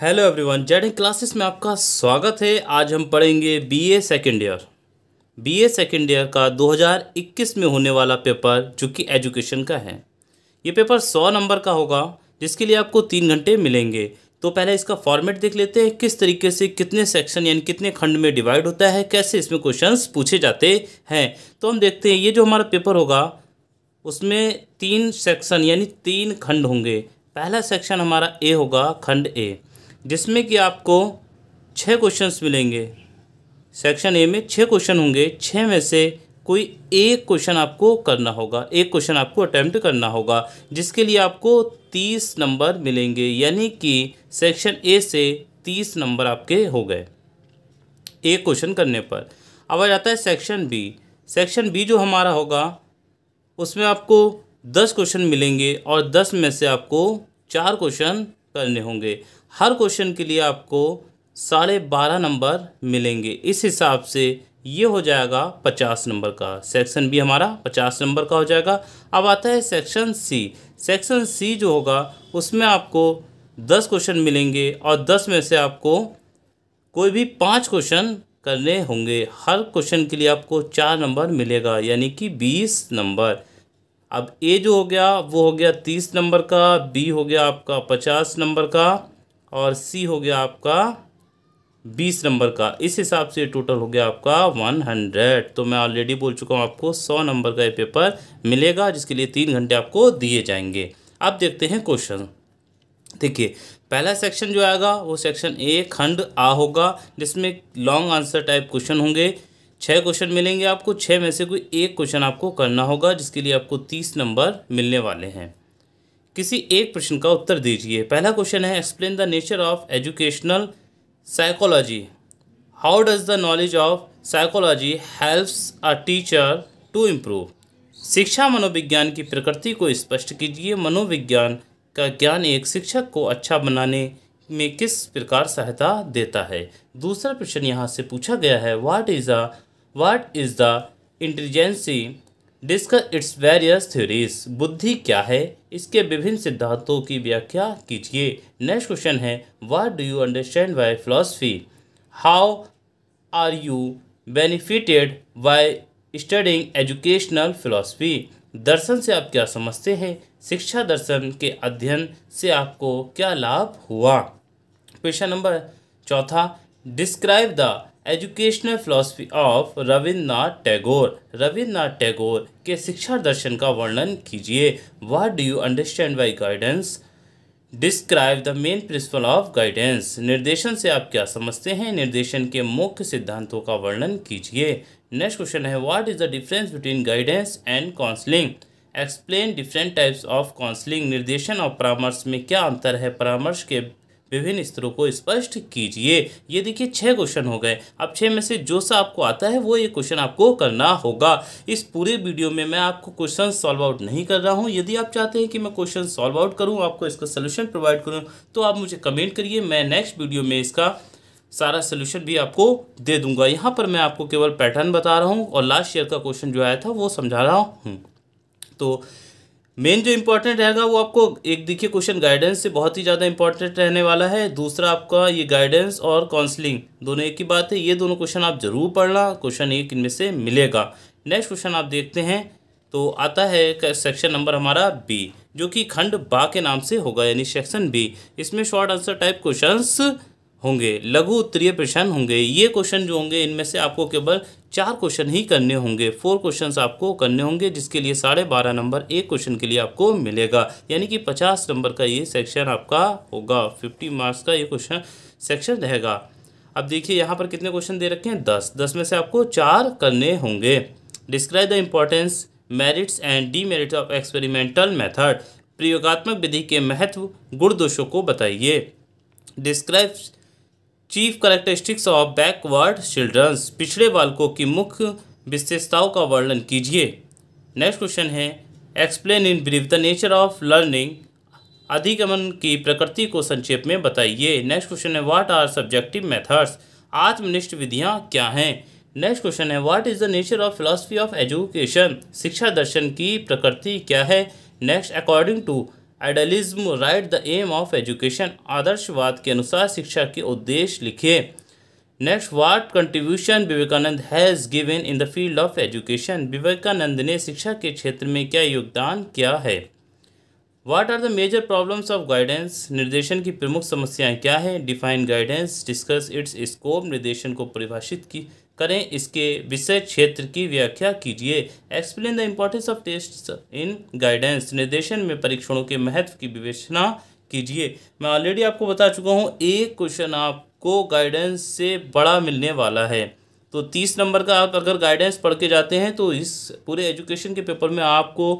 hello everyone Z in classes में आपका स्वागत है आज हम पढ़ेंगे BA second year BA second year का 2021 में होने वाला पेपर जो कि एजुकेशन का है ये पेपर 100 नंबर का होगा जिसके लिए आपको तीन घंटे मिलेंगे तो पहले इसका फॉर्मेट देख लेते हैं किस तरीके से कितने सेक्शन यानी कितने खंड में डिवाइड होता है कैसे इसमें क्वेश्चन पूछे जाते हैं तो हम देखते हैं ये जो हमारा पेपर होगा उसमें तीन सेक्शन यानी तीन खंड होंगे पहला सेक्शन हमारा ए होगा खंड ए जिसमें कि आपको छः क्वेश्चंस मिलेंगे सेक्शन ए में छः क्वेश्चन होंगे छः में से कोई एक क्वेश्चन आपको करना होगा एक क्वेश्चन आपको अटैम्प्ट करना होगा जिसके लिए आपको तीस नंबर मिलेंगे यानी कि सेक्शन ए से तीस नंबर आपके हो गए एक क्वेश्चन करने पर अब आ जाता है सेक्शन बी सेक्शन बी जो हमारा होगा उसमें आपको दस क्वेश्चन मिलेंगे और दस में से आपको चार क्वेश्चन करने होंगे हर क्वेश्चन के लिए आपको साढ़े बारह नंबर मिलेंगे इस हिसाब से ये हो जाएगा पचास नंबर का सेक्शन बी हमारा पचास नंबर का हो जाएगा अब आता है सेक्शन सी सेक्शन सी जो होगा उसमें आपको दस क्वेश्चन मिलेंगे और दस में से आपको कोई भी पाँच क्वेश्चन करने होंगे हर क्वेश्चन के लिए आपको चार नंबर मिलेगा यानी कि बीस नंबर अब ए जो हो गया वो हो गया तीस नंबर का बी हो गया आपका पचास नंबर का और सी हो गया आपका बीस नंबर का इस हिसाब से टोटल हो गया आपका वन हंड्रेड तो मैं ऑलरेडी बोल चुका हूँ आपको सौ नंबर का ये पेपर मिलेगा जिसके लिए तीन घंटे आपको दिए जाएंगे अब देखते हैं क्वेश्चन देखिए पहला सेक्शन जो आएगा वो सेक्शन ए खंड आ होगा जिसमें लॉन्ग आंसर टाइप क्वेश्चन होंगे छः क्वेश्चन मिलेंगे आपको छः में से कोई एक क्वेश्चन आपको करना होगा जिसके लिए आपको तीस नंबर मिलने वाले हैं किसी एक प्रश्न का उत्तर दीजिए पहला क्वेश्चन है explain the nature of educational psychology how does the knowledge of psychology helps a teacher to improve शिक्षा मनोविज्ञान की प्रकृति को स्पष्ट कीजिए मनोविज्ञान का ज्ञान एक शिक्षक को अच्छा बनाने में किस प्रकार सहायता देता है दूसरा प्रश्न यहाँ से पूछा गया है what is the what is the intelligence discuss its various theories बुद्धि क्या है इसके विभिन्न सिद्धांतों की व्याख्या कीजिए नेक्स्ट क्वेश्चन है what do you understand by philosophy how are you benefited by studying educational philosophy दर्शन से आप क्या समझते हैं शिक्षा दर्शन के अध्ययन से आपको क्या लाभ हुआ क्वेश्चन नंबर चौथा describe the educational philosophy of Rabindranath Tagore Rabindranath Tagore के शिक्षा दर्शन का वर्णन कीजिए what do you understand by guidance describe the main principle of guidance निर्देशन से आप क्या समझते हैं निर्देशन के मुख्य सिद्धांतों का वर्णन कीजिए नेक्स्ट क्वेश्चन है what is the difference between guidance and counselling explain different types of counselling निर्देशन और परामर्श में क्या अंतर है परामर्श के विभिन्न स्तरों को स्पष्ट कीजिए ये देखिए छः क्वेश्चन हो गए अब छः में से जो सा आपको आता है वो ये क्वेश्चन आपको करना होगा इस पूरे वीडियो में मैं आपको क्वेश्चन सॉल्व आउट नहीं कर रहा हूँ यदि आप चाहते हैं कि मैं क्वेश्चन सॉल्व आउट करूँ आपको इसका सोल्यूशन प्रोवाइड करूँ तो आप मुझे कमेंट करिए मैं नेक्स्ट वीडियो में इसका सारा सोल्यूशन भी आपको दे दूंगा यहाँ पर मैं आपको केवल पैटर्न बता रहा हूँ और लास्ट ईयर का क्वेश्चन जो आया था वो समझा रहा हूँ तो मेन जो इम्पोर्टेंट रहेगा वो आपको एक देखिए क्वेश्चन गाइडेंस से बहुत ही ज़्यादा इंपॉर्टेंट रहने वाला है दूसरा आपका ये गाइडेंस और काउंसलिंग दोनों एक ही बात है ये दोनों क्वेश्चन आप जरूर पढ़ना क्वेश्चन एक इनमें से मिलेगा नेक्स्ट क्वेश्चन आप देखते हैं तो आता है सेक्शन नंबर हमारा बी जो कि खंड बा के नाम से होगा यानी सेक्शन बी इसमें शॉर्ट आंसर टाइप क्वेश्चंस होंगे लघु उत्तरीय प्रश्न होंगे ये क्वेश्चन जो होंगे इनमें से आपको केवल चार क्वेश्चन ही करने होंगे फोर क्वेश्चंस आपको करने होंगे जिसके लिए साढ़े बारह नंबर एक क्वेश्चन के लिए आपको मिलेगा यानी कि पचास नंबर का ये सेक्शन आपका होगा फिफ्टी मार्क्स का ये क्वेश्चन सेक्शन रहेगा अब देखिए यहाँ पर कितने क्वेश्चन दे रखे हैं दस दस में से आपको चार करने होंगे describe the importance merits and merits of experimental method प्रयोगात्मक विधि के महत्व गुण दोषों को बताइए describes chief characteristics of backward childrens पिछड़े बालकों की मुख्य विशेषताओं का वर्णन कीजिए नेक्स्ट क्वेश्चन है explain in brief the nature of learning अधिगमन की प्रकृति को संक्षेप में बताइए नेक्स्ट क्वेश्चन है व्हाट आर सब्जेक्टिव मेथड्स आत्मनिष्ठ विधियाँ क्या हैं नेक्स्ट क्वेश्चन है what is the nature of philosophy of education शिक्षा दर्शन की प्रकृति क्या है next according to idealism write the aim of education आदर्शवाद के अनुसार शिक्षा के उद्देश्य लिखिए next what contribution Vivekananda has given in the field of education Vivekananda ने शिक्षा के क्षेत्र में क्या योगदान किया है what are the major problems of guidance निर्देशन की प्रमुख समस्याएं क्या हैं define guidance discuss its scope निर्देशन को परिभाषित की करें इसके विषय क्षेत्र की व्याख्या कीजिए explain the importance of test in guidance निर्देशन में परीक्षणों के महत्व की विवेचना कीजिए मैं ऑलरेडी आपको बता चुका हूँ एक क्वेश्चन आपको गाइडेंस से बड़ा मिलने वाला है तो तीस नंबर का आप अगर गाइडेंस पढ़ के जाते हैं तो इस पूरे एजुकेशन के पेपर में आपको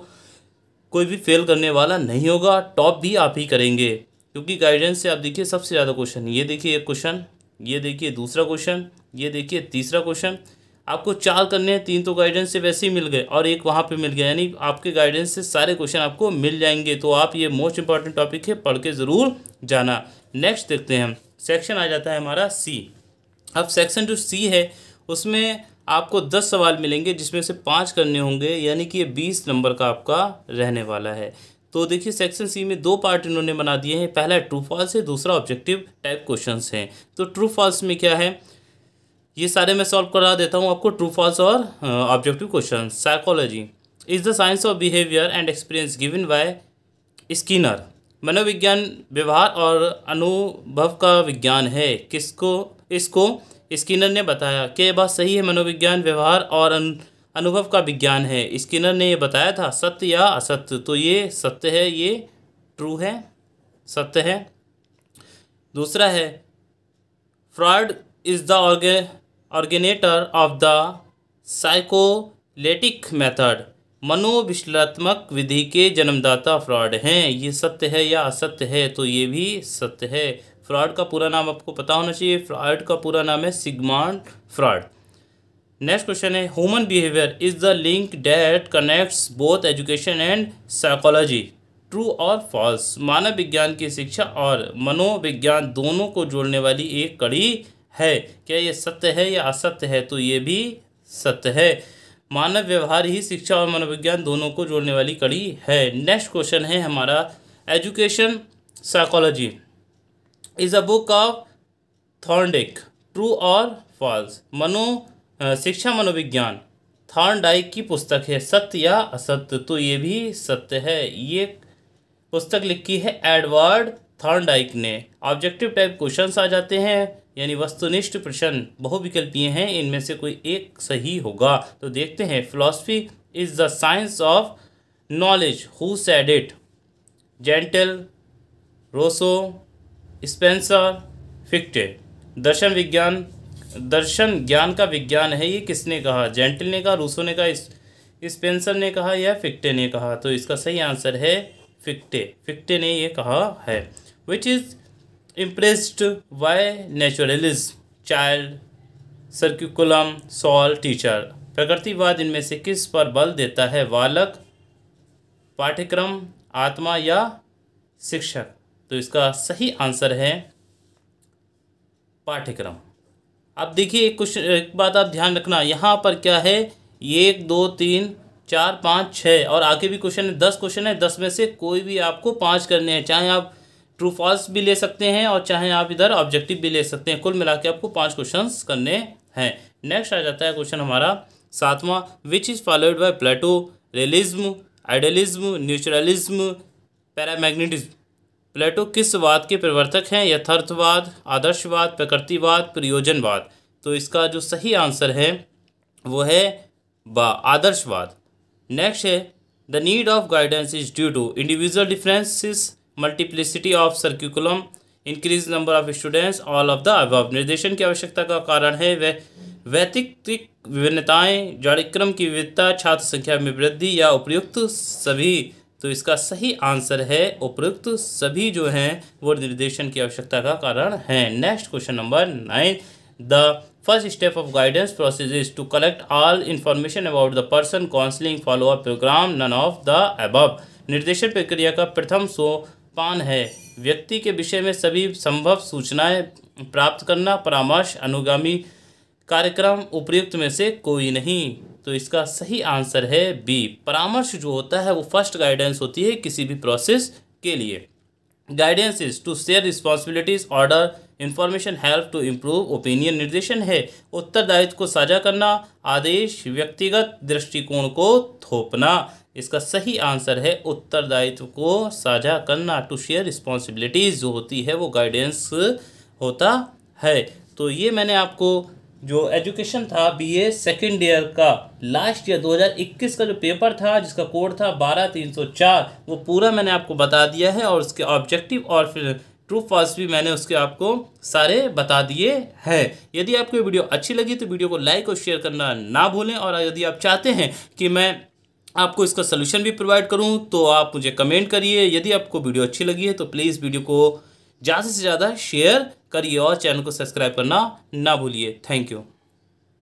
कोई भी फेल करने वाला नहीं होगा टॉप भी आप ही करेंगे क्योंकि गाइडेंस से आप देखिए सबसे ज़्यादा क्वेश्चन ये देखिए एक क्वेश्चन ये देखिए दूसरा क्वेश्चन ये देखिए तीसरा क्वेश्चन आपको चार करने हैं तीन तो गाइडेंस से वैसे ही मिल गए और एक वहाँ पे मिल गया यानी आपके गाइडेंस से सारे क्वेश्चन आपको मिल जाएंगे तो आप ये मोस्ट इंपॉर्टेंट टॉपिक है पढ़ के ज़रूर जाना नेक्स्ट देखते हैं सेक्शन आ जाता है हमारा सी अब सेक्शन जो सी है उसमें आपको दस सवाल मिलेंगे जिसमें से पाँच करने होंगे यानी कि ये बीस नंबर का आपका रहने वाला है तो देखिए सेक्शन सी में दो पार्ट इन्होंने बना दिए हैं पहला ट्रू फॉल्स है दूसरा ऑब्जेक्टिव टाइप क्वेश्चन है तो ट्रू फॉल्स में क्या है ये सारे मैं सॉल्व करा देता हूँ आपको ट्रू फॉल्स और objective question psychology is the science of behaviour and experience given by Skinner मनोविज्ञान व्यवहार और अनुभव का विज्ञान है किसको इसको स्किनर ने बताया कि यह बात सही है मनोविज्ञान व्यवहार और अन... अनुभव का विज्ञान है स्किनर ने यह बताया था सत्य या असत्य तो ये सत्य है ये ट्रू है सत्य है दूसरा है फ्रॉड इज़ द ऑर्गे originator of the psychoanalytic method मनोविश्लात्मक विधि के जन्मदाता फ्रॉड हैं ये सत्य है या असत्य है तो ये भी सत्य है फ्रॉड का पूरा नाम आपको पता होना चाहिए फ्रॉड का पूरा नाम है सिगमांड फ्रॉड नेक्स्ट क्वेश्चन है human behaviour is the link that connects both education and psychology true और फॉल्स मानव विज्ञान की शिक्षा और मनोविज्ञान दोनों को जोड़ने वाली एक कड़ी है क्या ये सत्य है या असत्य है तो ये भी सत्य है मानव व्यवहार ही शिक्षा और मनोविज्ञान दोनों को जोड़ने वाली कड़ी है नेक्स्ट क्वेश्चन है हमारा education psychology is a book of Thorndike true और फॉल्स मनो शिक्षा मनोविज्ञान थान डाइक की पुस्तक है सत्य या असत्य तो ये भी सत्य है ये पुस्तक लिखी है एडवर्ड थॉर्नडाइक ने ऑब्जेक्टिव टाइप क्वेश्चंस आ जाते हैं यानी वस्तुनिष्ठ प्रश्न बहुविकल्पीय हैं इनमें से कोई एक सही होगा तो देखते हैं philosophy is the science of knowledge who said it Gentile Rousseau Spencer Fichte दर्शन विज्ञान दर्शन ज्ञान का विज्ञान है ये किसने कहा जेंटल ने कहा रूसो ने कहा स्पेंसर ने कहा या फिक्टे ने कहा तो इसका सही आंसर है फिक्टे फिक्टे ने ये कहा है which is impressed by naturalism child curriculum school teacher प्रकृतिवाद इनमें से किस पर बल देता है बालक पाठ्यक्रम आत्मा या शिक्षक तो इसका सही आंसर है पाठ्यक्रम अब देखिए एक कुछ एक बात आप ध्यान रखना यहाँ पर क्या है एक दो तीन चार पाँच छः और आगे भी क्वेश्चन है दस क्वेश्चन है दस में से कोई भी आपको पाँच करने हैं चाहे आप ट्रू फॉल्स भी ले सकते हैं और चाहे आप इधर ऑब्जेक्टिव भी ले सकते हैं कुल मिला के आपको पाँच क्वेश्चन करने हैं नेक्स्ट आ जाता है क्वेश्चन हमारा सातवां which is followed by Plato realism idealism naturalism pragmatism Plato किस वाद के प्रवर्तक हैं यथार्थवाद आदर्शवाद प्रकृतिवाद प्रयोजनवाद तो इसका जो सही आंसर है वो है बा आदर्शवाद नेक्स्ट है the need of guidance is due to individual differences multiplicity of curriculum increase number of students all of the अभाव निर्देशन की आवश्यकता का कारण है वह वैतिक विभिन्नताएँ जड़क्रम की विविधता छात्र संख्या में वृद्धि या उपयुक्त सभी तो इसका सही आंसर है उपयुक्त सभी जो हैं वो निर्देशन की आवश्यकता का कारण है next question number nine the first step of guidance process is to collect all information about the person counselling follow up programme none of the above निर्देशन प्रक्रिया का प्रथम सोपान है व्यक्ति के विषय में सभी संभव सूचनाएं प्राप्त करना परामर्श अनुगामी कार्यक्रम उपयुक्त में से कोई नहीं तो इसका सही आंसर है बी परामर्श जो होता है वो फर्स्ट गाइडेंस होती है किसी भी प्रोसेस के लिए guidance is to share responsibilities order information help to improve opinion निर्देशन है उत्तरदायित्व को साझा करना आदेश व्यक्तिगत दृष्टिकोण को थोपना इसका सही आंसर है उत्तरदायित्व को साझा करना टू शेयर रिस्पॉन्सिबिलिटीज़ जो होती है वो गाइडेंस होता है तो ये मैंने आपको जो एजुकेशन था बीए सेकंड ईयर का लास्ट ईयर 2021 का जो पेपर था जिसका कोड था बारह तीन सौ चार वो पूरा मैंने आपको बता दिया है और उसके ऑब्जेक्टिव और फिर ट्रू फॉल्स भी मैंने उसके आपको सारे बता दिए हैं यदि आपको वीडियो अच्छी लगी तो वीडियो को लाइक और शेयर करना ना भूलें और यदि आप चाहते हैं कि मैं आपको इसका सोल्यूशन भी प्रोवाइड करूँ तो आप मुझे कमेंट करिए यदि आपको वीडियो अच्छी लगी है तो प्लीज़ वीडियो को ज़्यादा से ज़्यादा शेयर करिए और चैनल को सब्सक्राइब करना ना भूलिए थैंक यू